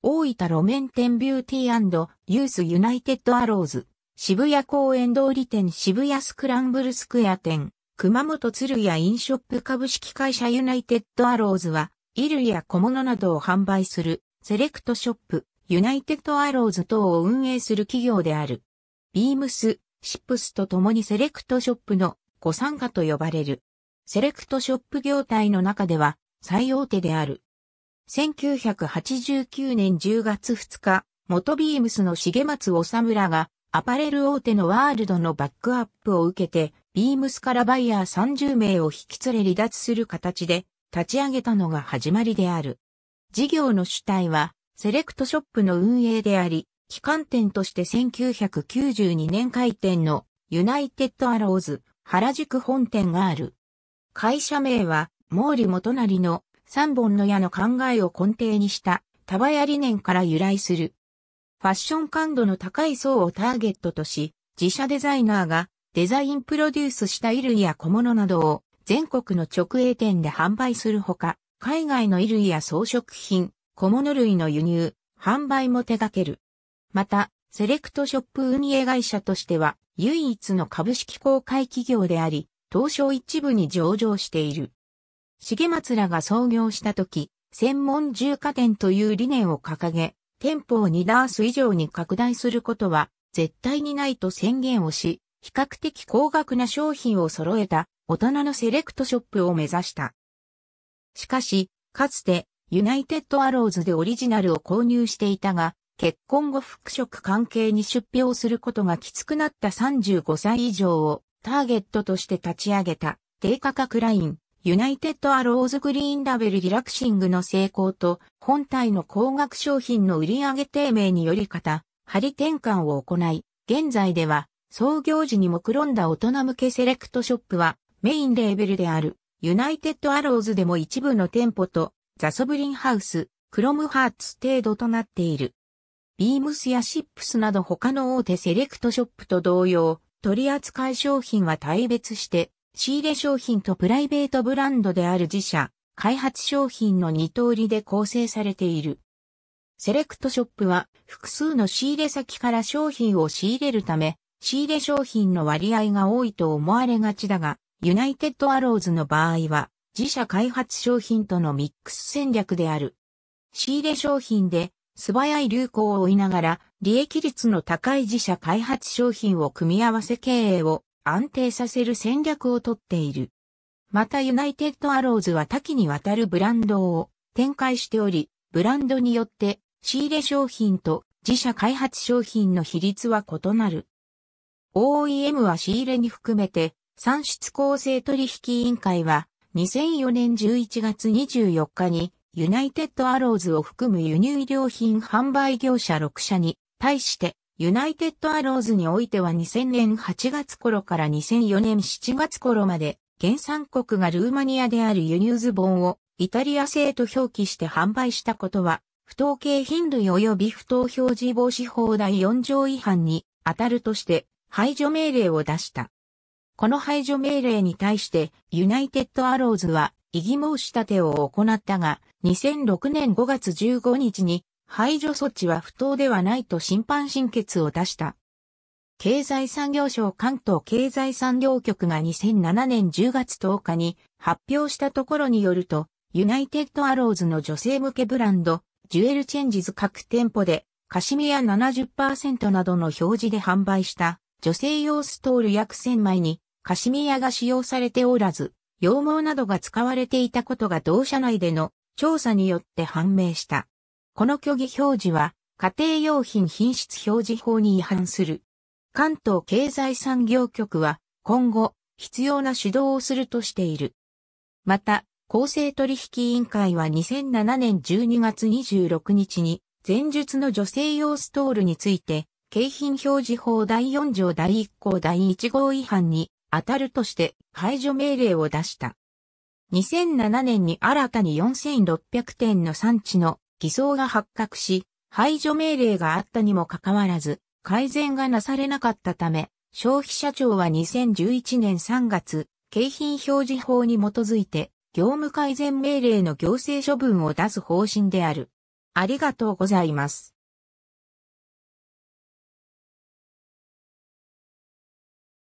大分路面店ビューティーユースユナイテッドアローズ、渋谷公園通り店渋谷スクランブルスクエア店、熊本鶴屋インショップ株式会社ユナイテッドアローズは、衣類や小物などを販売するセレクトショップ、ユナイテッドアローズ等を運営する企業である。ビームス、シップスと共にセレクトショップのご参加と呼ばれる。セレクトショップ業態の中では最大手である。1989年10月2日、元ビームスの重松治村が、アパレル大手のワールドのバックアップを受けて、ビームスからバイヤー30名を引き連れ離脱する形で、立ち上げたのが始まりである。事業の主体は、セレクトショップの運営であり、機関店として1992年開店のユナイテッドアローズ原宿本店がある。会社名は、毛利元成の三本の矢の考えを根底にした束バ理念から由来する。ファッション感度の高い層をターゲットとし、自社デザイナーがデザインプロデュースした衣類や小物などを全国の直営店で販売するほか、海外の衣類や装飾品、小物類の輸入、販売も手掛ける。また、セレクトショップ運営会社としては唯一の株式公開企業であり、東証一部に上場している。重松らが創業した時、専門重家店という理念を掲げ、店舗を2ダース以上に拡大することは絶対にないと宣言をし、比較的高額な商品を揃えた大人のセレクトショップを目指した。しかし、かつてユナイテッドアローズでオリジナルを購入していたが、結婚後復職関係に出費をすることがきつくなった35歳以上をターゲットとして立ち上げた低価格ラインユナイテッドアローズグリーンラベルリラクシングの成功と本体の高額商品の売上低迷により方、針転換を行い、現在では創業時にもくろんだ大人向けセレクトショップはメインレーベルであるユナイテッドアローズでも一部の店舗とザソブリンハウス、クロムハーツ程度となっている。ビームスやシップスなど他の大手セレクトショップと同様、取扱い商品は大別して仕入れ商品とプライベートブランドである自社、開発商品の二通りで構成されている。セレクトショップは複数の仕入れ先から商品を仕入れるため、仕入れ商品の割合が多いと思われがちだが、ユナイテッドアローズの場合は、自社開発商品とのミックス戦略である。仕入れ商品で素早い流行を追いながら、利益率の高い自社開発商品を組み合わせ経営を安定させる戦略をとっている。またユナイテッドアローズは多岐にわたるブランドを展開しており、ブランドによって仕入れ商品と自社開発商品の比率は異なる。OEM は仕入れに含めて、産出構成取引委員会は2004年11月24日にユナイテッドアローズを含む輸入料品販売業者6社に対してユナイテッドアローズにおいては2000年8月頃から2004年7月頃まで、原産国がルーマニアである輸入ズボンをイタリア製と表記して販売したことは、不当系品類及び不当表示防止法第4条違反に当たるとして排除命令を出した。この排除命令に対してユナイテッドアローズは異議申し立てを行ったが、2006年5月15日に排除措置は不当ではないと審判審決を出した。経済産業省関東経済産業局が2007年10月10日に発表したところによると、ユナイテッドアローズの女性向けブランド、ジュエルチェンジズ各店舗で、カシミヤ70%などの表示で販売した女性用ストール約1000枚に、カシミヤが使用されておらず、羊毛などが使われていたことが同社内での調査によって判明した。この虚偽表示は、家庭用品品質表示法に違反する。関東経済産業局は、今後、必要な指導をするとしている。また、公正取引委員会は2007年12月26日に、前述の女性用ストールについて、景品表示法第4条第1項第1号違反に当たるとして排除命令を出した。2007年に新たに4600点の産地の偽装が発覚し、排除命令があったにもかかわらず、改善がなされなかったため、消費者庁は2011年3月、景品表示法に基づいて、業務改善命令の行政処分を出す方針である。ありがとうございます。